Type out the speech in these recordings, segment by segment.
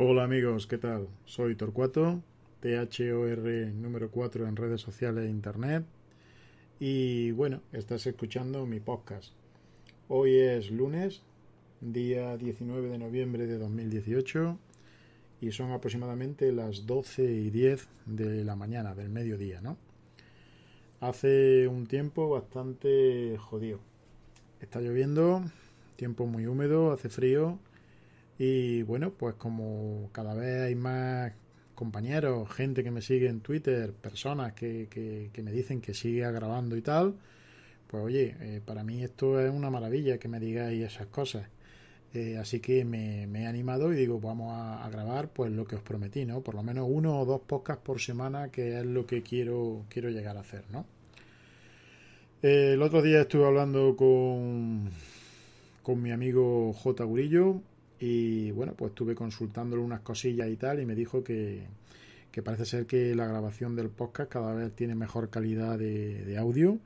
Hola amigos, ¿qué tal? Soy Torcuato, THOR número 4 en redes sociales e internet. Y bueno, estás escuchando mi podcast. Hoy es lunes, día 19 de noviembre de 2018 y son aproximadamente las 12 y 10 de la mañana, del mediodía, ¿no? Hace un tiempo bastante jodido. Está lloviendo, tiempo muy húmedo, hace frío y bueno, pues como cada vez hay más compañeros, gente que me sigue en Twitter, personas que, que, me dicen que siga grabando y tal, pues oye, eh, para mí esto es una maravilla que me digáis esas cosas. Eh, así que me, he animado y digo, vamos a, grabar pues lo que os prometí, ¿no? Por lo menos uno o dos podcasts por semana, que es lo que quiero, quiero llegar a hacer, ¿no? Eh, el otro día estuve hablando con, mi amigo J. Gurillo y bueno, pues estuve consultándole unas cosillas y tal y me dijo que, que parece ser que la grabación del podcast cada vez tiene mejor calidad de, de audio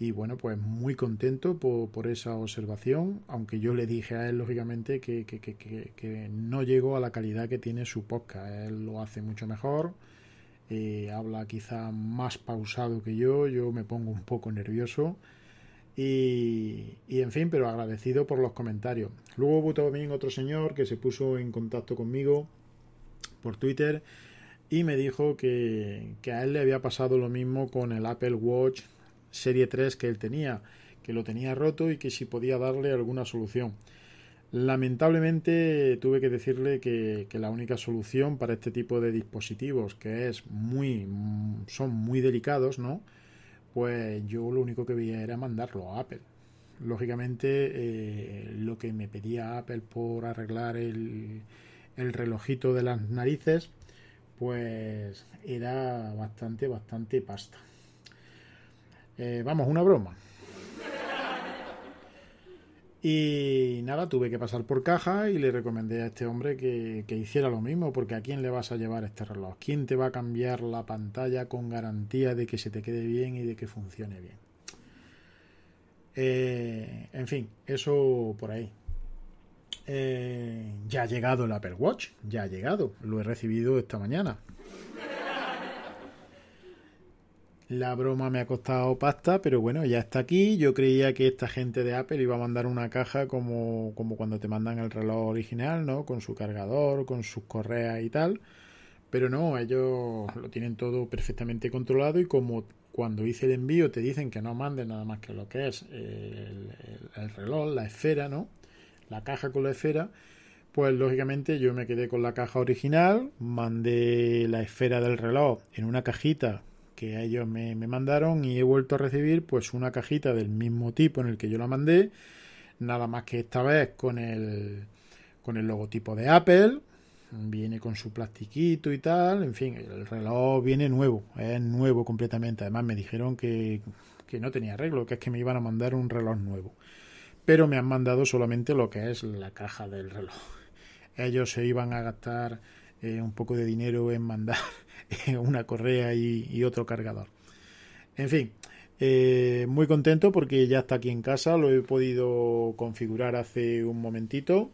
y bueno, pues muy contento por, esa observación, aunque yo le dije a él, lógicamente, que, que, que, no llegó a la calidad que tiene su podcast. Él lo hace mucho mejor, eh, habla quizá más pausado que yo, yo me pongo un poco nervioso. Y, y, en fin, pero agradecido por los comentarios. Luego hubo también otro señor que se puso en contacto conmigo por Twitter y me dijo que, que a él le había pasado lo mismo con el Apple Watch Serie 3 que él tenía, que lo tenía roto y que si podía darle alguna solución. Lamentablemente tuve que decirle que, la única solución para este tipo de dispositivos, que es muy, son muy delicados, ¿no? Pues yo lo único que veía era mandarlo a Apple. Lógicamente, eh, lo que me pedía Apple por arreglar el, el relojito de las narices, pues era bastante, bastante pasta. Eh, vamos, una broma. Y nada, tuve que pasar por caja y le recomendé a este hombre que, hiciera lo mismo, porque ¿a quién le vas a llevar este reloj? ¿Quién te va a cambiar la pantalla con garantía de que se te quede bien y de que funcione bien? Eh, en fin, eso por ahí. Eh, ya ha llegado el Apple Watch, ya ha llegado, lo he recibido esta mañana. La broma me ha costado pasta, pero bueno, ya está aquí. Yo creía que esta gente de Apple iba a mandar una caja como, como cuando te mandan el reloj original, ¿no? Con su cargador, con sus correas y tal. Pero no, ellos lo tienen todo perfectamente controlado y como cuando hice el envío te dicen que no mandes nada más que lo que es el, el reloj, la esfera, ¿no? La caja con la esfera. Pues lógicamente yo me quedé con la caja original, mandé la esfera del reloj en una cajita que ellos me, mandaron y he vuelto a recibir pues una cajita del mismo tipo en el que yo la mandé, nada más que esta vez con el, con el logotipo de Apple, viene con su plastiquito y tal, en fin, el reloj viene nuevo, es nuevo completamente, además me dijeron que, no tenía arreglo, que es que me iban a mandar un reloj nuevo, pero me han mandado solamente lo que es la caja del reloj. Ellos se iban a gastar eh, un poco de dinero en mandar una correa y, otro cargador. En fin, eh, muy contento porque ya está aquí en casa, lo he podido configurar hace un momentito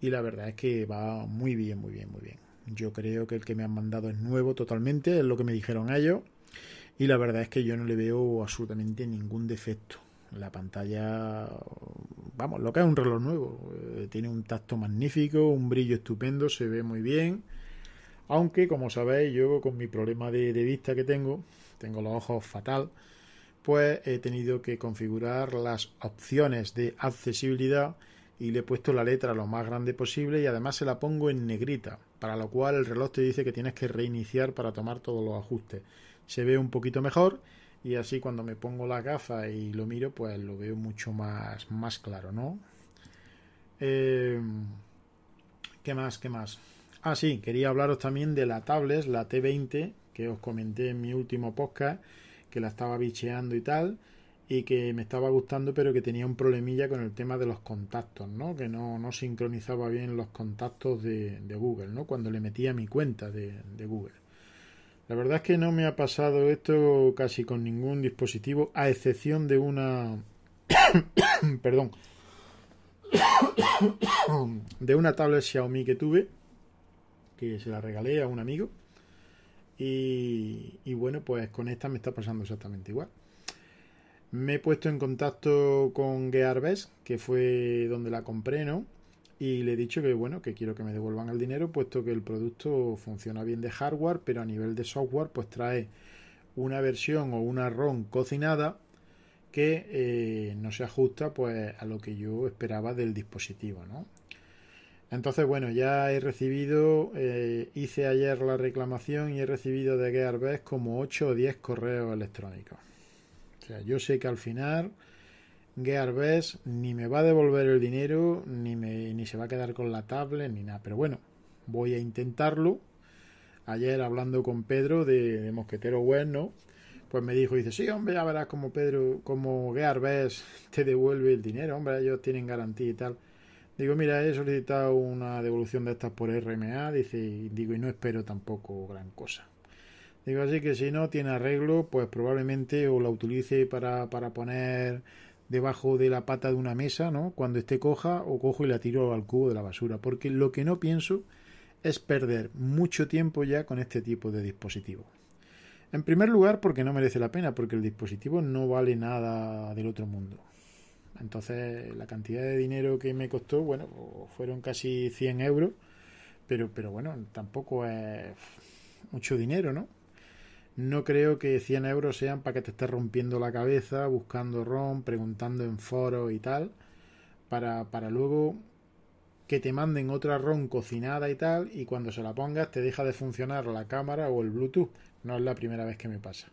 y la verdad es que va muy bien, muy bien, muy bien. Yo creo que el que me han mandado es nuevo totalmente, es lo que me dijeron a ellos y la verdad es que yo no le veo absolutamente ningún defecto. La pantalla, vamos, lo que es un reloj nuevo, eh, tiene un tacto magnífico, un brillo estupendo, se ve muy bien. Aunque, como sabéis, yo con mi problema de, vista que tengo, tengo los ojos fatal, pues he tenido que configurar las opciones de accesibilidad y le he puesto la letra lo más grande posible y además se la pongo en negrita, para lo cual el reloj te dice que tienes que reiniciar para tomar todos los ajustes. Se ve un poquito mejor y así cuando me pongo la gafa y lo miro, pues lo veo mucho más, más claro, ¿no? Eh, ¿Qué más? ¿Qué más? Ah, sí, quería hablaros también de la tablet, la T20, que os comenté en mi último podcast, que la estaba bicheando y tal, y que me estaba gustando, pero que tenía un problemilla con el tema de los contactos, ¿no? Que no, no sincronizaba bien los contactos de, Google, ¿no? Cuando le metía mi cuenta de, de Google. La verdad es que no me ha pasado esto casi con ningún dispositivo, a excepción de una... Perdón. de una tablet Xiaomi que tuve que se la regalé a un amigo. Y, bueno, pues con esta me está pasando exactamente igual. Me he puesto en contacto con Gearbest, que fue donde la compré, ¿no? Y le he dicho que bueno, que quiero que me devuelvan el dinero, puesto que el producto funciona bien de hardware, pero a nivel de software, pues trae una versión o una ROM cocinada que eh, no se ajusta pues a lo que yo esperaba del dispositivo, ¿no? Entonces, bueno, ya he recibido, eh, hice ayer la reclamación y he recibido de Gearbest como 8 o 10 correos electrónicos. O sea, yo sé que al final Gearbest ni me va a devolver el dinero, ni, me, ni se va a quedar con la tablet, ni nada. Pero bueno, voy a intentarlo. Ayer hablando con Pedro de, Mosquetero Bueno Pues me dijo, dice, sí, hombre, ya verás como Pedro, como Gearbest te devuelve el dinero, hombre, ellos tienen garantía y tal. Digo, mira, he solicitado una devolución de estas por RMA, dice, digo, y no espero tampoco gran cosa. Digo, así que si no tiene arreglo, pues probablemente o la utilice para, para poner debajo de la pata de una mesa, ¿no? Cuando esté coja, o cojo y la tiro al cubo de la basura. Porque lo que no pienso es perder mucho tiempo ya con este tipo de dispositivo. En primer lugar, porque no merece la pena, porque el dispositivo no vale nada del otro mundo. Entonces, la cantidad de dinero que me costó, bueno, pues, fueron casi 100 euros, pero, pero bueno, tampoco es mucho dinero, ¿no? No creo que 100 euros sean para que te estés rompiendo la cabeza, buscando ROM, preguntando en foros y tal, para, para luego que te manden otra ROM cocinada y tal, y cuando se la pongas te deja de funcionar la cámara o el Bluetooth. No es la primera vez que me pasa.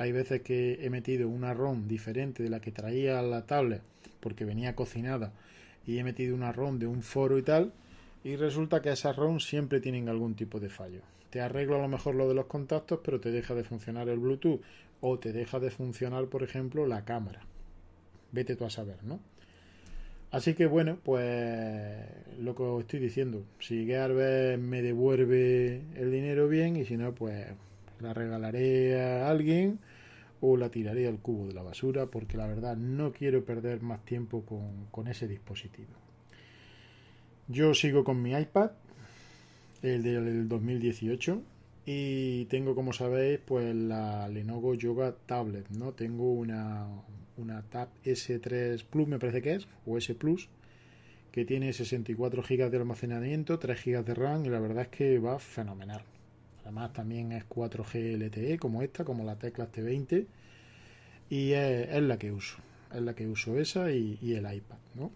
Hay veces que he metido una ROM diferente de la que traía la tablet porque venía cocinada y he metido una ROM de un foro y tal y resulta que esas ROM siempre tienen algún tipo de fallo. Te arreglo a lo mejor lo de los contactos pero te deja de funcionar el Bluetooth o te deja de funcionar por ejemplo la cámara. Vete tú a saber, ¿no? Así que bueno, pues lo que os estoy diciendo, si Gearbest me devuelve el dinero bien y si no, pues la regalaré a alguien o la tiraré al cubo de la basura porque la verdad no quiero perder más tiempo con, ese dispositivo. Yo sigo con mi iPad, el del 2018, y tengo como sabéis pues la Lenovo Yoga Tablet, ¿no? Tengo una, una Tab S3 Plus me parece que es, o S Plus, que tiene 64 GB de almacenamiento, 3 GB de RAM y la verdad es que va fenomenal. Además también es 4G LTE como esta, como la tecla T20. Y es, la que uso. Es la que uso esa y, el iPad, ¿no?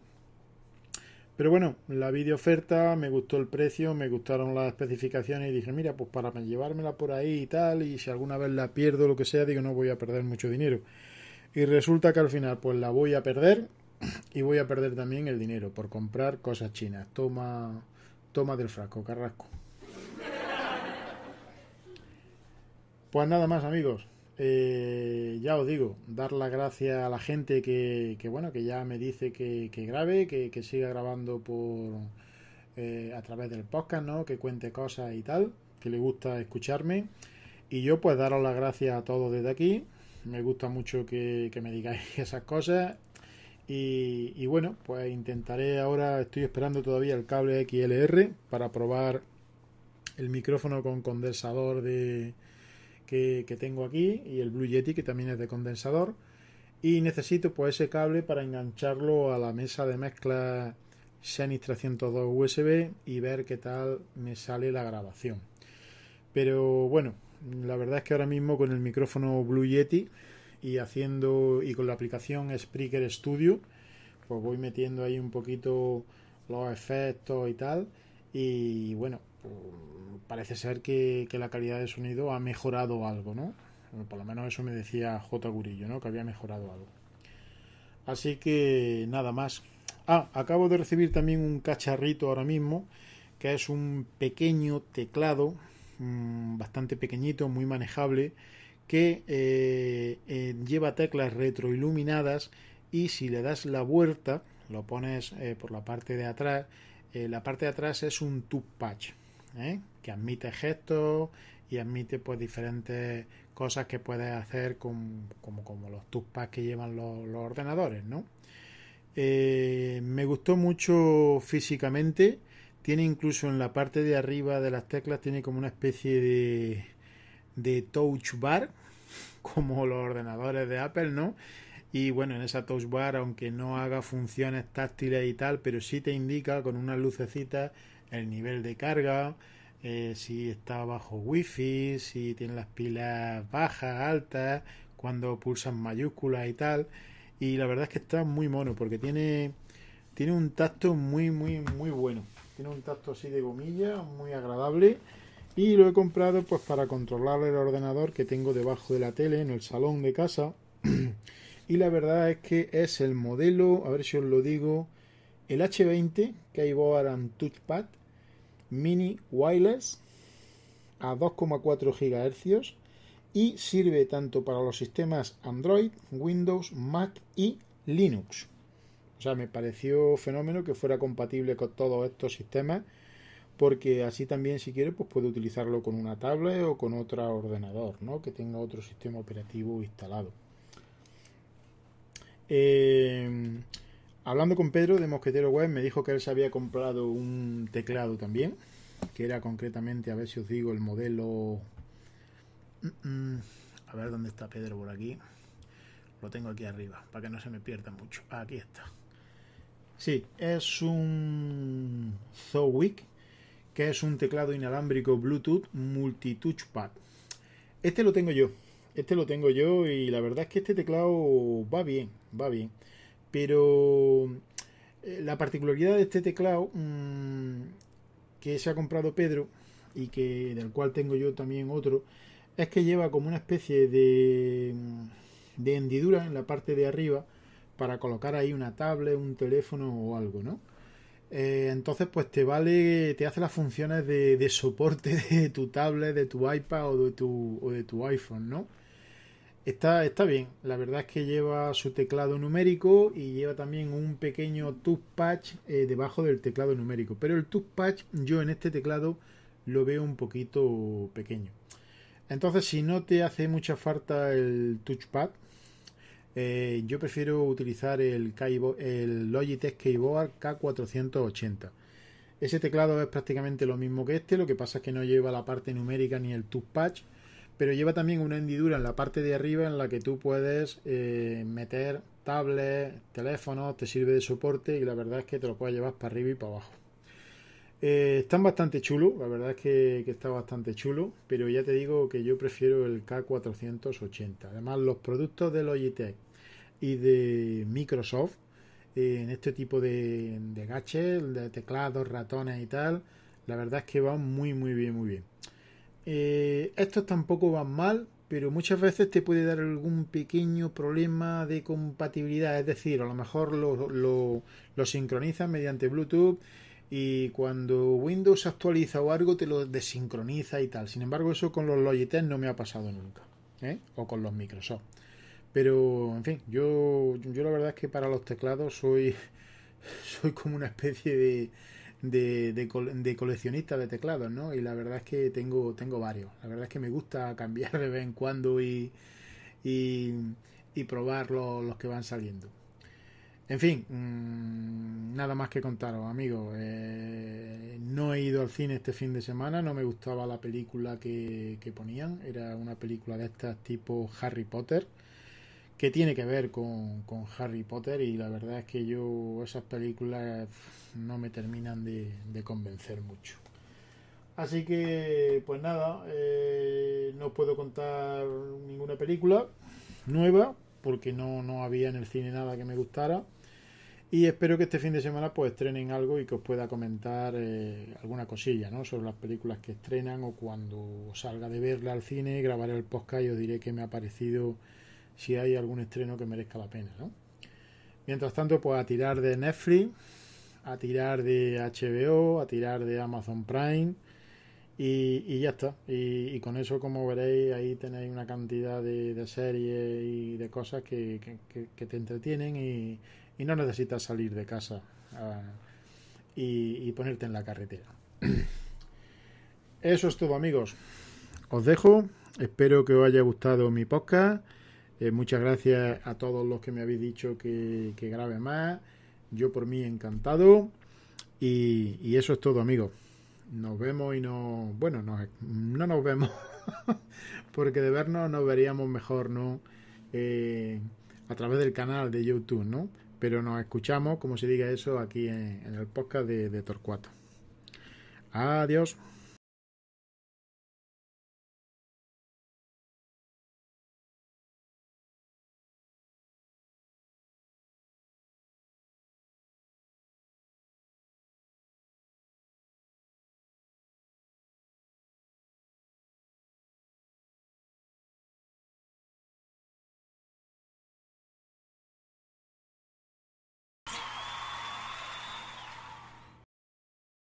Pero bueno, la video oferta, me gustó el precio, me gustaron las especificaciones y dije, mira, pues para llevármela por ahí y tal, y si alguna vez la pierdo o lo que sea, digo, no voy a perder mucho dinero. Y resulta que al final, pues la voy a perder y voy a perder también el dinero por comprar cosas chinas. Toma, toma del frasco, carrasco. Pues nada más, amigos. Eh, ya os digo, dar las gracias a la gente que, bueno, que ya me dice que, que grabe, que, siga grabando por eh, a través del podcast, ¿no? Que cuente cosas y tal, que le gusta escucharme. Y yo pues daros las gracias a todos desde aquí. Me gusta mucho que, me digáis esas cosas. Y, y, bueno, pues intentaré ahora, estoy esperando todavía el cable XLR para probar el micrófono con condensador de, que, tengo aquí y el Blue Yeti que también es de condensador y necesito pues ese cable para engancharlo a la mesa de mezcla Xenis 302 USB y ver qué tal me sale la grabación pero bueno la verdad es que ahora mismo con el micrófono Blue Yeti y haciendo y con la aplicación Spreaker Studio pues voy metiendo ahí un poquito los efectos y tal y bueno Mm, parece ser que, la calidad de sonido ha mejorado algo, ¿no? Por lo menos eso me decía J. Gurillo, ¿no? Que había mejorado algo. Así que nada más. Ah, acabo de recibir también un cacharrito ahora mismo, que es un pequeño teclado, mm, bastante pequeñito, muy manejable, que eh, eh, lleva teclas retroiluminadas y si le das la vuelta, lo pones eh, por la parte de atrás, la parte de atrás es un tube patch ¿eh? que admite gestos y admite pues diferentes cosas que puedes hacer con, como, los tupas que llevan los, ordenadores, ¿no? Eh, me gustó mucho físicamente. Tiene incluso en la parte de arriba de las teclas, tiene como una especie de, de touch bar, como los ordenadores de Apple, ¿no? y bueno, en esa touch bar, aunque no haga funciones táctiles y tal, pero sí te indica con unas lucecitas el nivel de carga, eh, si está bajo wifi, si tiene las pilas bajas, altas, cuando pulsan mayúsculas y tal. Y la verdad es que está muy mono porque tiene, tiene un tacto muy, muy, muy bueno. Tiene un tacto así de gomilla, muy agradable. Y lo he comprado pues para controlar el ordenador que tengo debajo de la tele en el salón de casa. y la verdad es que es el modelo, a ver si os lo digo, el H20 que Keyboard Touchpad Mini Wireless a 2,4 GHz y sirve tanto para los sistemas Android, Windows, Mac y Linux. O sea, me pareció fenómeno que fuera compatible con todos estos sistemas porque así también si quiere pues puede utilizarlo con una tablet o con otro ordenador, ¿no? Que tenga otro sistema operativo instalado. Em, hablando con Pedro de Mosquetero Web, me dijo que él se había comprado un teclado también, que era concretamente, a ver si os digo, el modelo... Mm, mm, a ver dónde está Pedro por aquí. Lo tengo aquí arriba, para que no se me pierda mucho. Ah, aquí está. Sí, es un Zowick, que es un teclado inalámbrico Bluetooth multitouchpad. Este lo tengo yo. Este lo tengo yo y la verdad es que este teclado va bien va bien. Pero eh, la particularidad de este teclado mm, que se ha comprado Pedro y que del cual tengo yo también otro es que lleva como una especie de, mm, de hendidura en la parte de arriba para colocar ahí una tablet, un teléfono o algo, ¿no? Eh, entonces, pues te vale, te hace las funciones de, soporte de tu tablet, de tu iPad o de tu, o de tu iPhone, ¿no? Está, está bien, la verdad es que lleva su teclado numérico y lleva también un pequeño touchpad patch eh, debajo del teclado numérico, pero el touchpad yo en este teclado lo veo un poquito pequeño. Entonces si no te hace mucha falta el touchpad, eh, yo prefiero utilizar el, el Logitech Keyboard K480. Ese teclado es prácticamente lo mismo que este, lo que pasa es que no lleva la parte numérica ni el touchpad pero lleva también una hendidura en la parte de arriba en la que tú puedes eh, meter tablets, teléfonos, te sirve de soporte y la verdad es que te lo puedes llevar para arriba y para abajo. Eh, están bastante chulos, la verdad es que, está bastante chulo, pero ya te digo que yo prefiero el K480. Además, los productos de Logitech y de Microsoft eh, en este tipo de, gaches de teclados, ratones y tal, la verdad es que van muy, muy bien, muy bien. Eh, estos tampoco van mal, pero muchas veces te puede dar algún pequeño problema de compatibilidad. Es decir, a lo mejor lo, lo, mediante Bluetooth y cuando Windows actualiza o algo te lo desincroniza y tal. Sin embargo, eso con los Logitech no me ha pasado nunca. ¿eh? O con los Microsoft. Pero, en fin, yo, yo la verdad es que para los teclados soy, soy como una especie de de, de, de, coleccionista de teclados, ¿no? Y la verdad es que tengo, tengo varios. La verdad es que me gusta cambiar de vez en cuando y, y, y probar los, que van saliendo. En fin, mm, nada más que contaros, amigos. Eh, no he ido al cine este fin de semana, no me gustaba la película que, que ponían. Era una película de estas tipo Harry Potter que tiene que ver con, con, Harry Potter y la verdad es que yo esas películas no me terminan de, de convencer mucho. Así que, pues nada, eh, no os puedo contar ninguna película nueva porque no, no había en el cine nada que me gustara. Y espero que este fin de semana pues estrenen algo y que os pueda comentar eh, alguna cosilla ¿no? sobre las películas que estrenan o cuando salga de verla al cine grabaré el podcast y os diré que me ha parecido si hay algún estreno que merezca la pena, Mientras tanto, pues a tirar de Netflix, a tirar de HBO, a tirar de Amazon Prime y, ya está. Y, con eso, como veréis, ahí tenéis una cantidad de, series y de cosas que, te entretienen y, no necesitas salir de casa ah, y ponerte en la carretera. Eso es todo amigos. Os dejo. Espero que os haya gustado mi podcast eh, muchas gracias a todos los que me habéis dicho que, que grabe más. Yo por mí encantado. Y, eso es todo, amigos. Nos vemos y no. Bueno, no, nos vemos. porque de vernos nos veríamos mejor, ¿no? Eh, a través del canal de YouTube, ¿no? Pero nos escuchamos, como se diga eso, aquí en, el podcast de Torcuato. Adiós.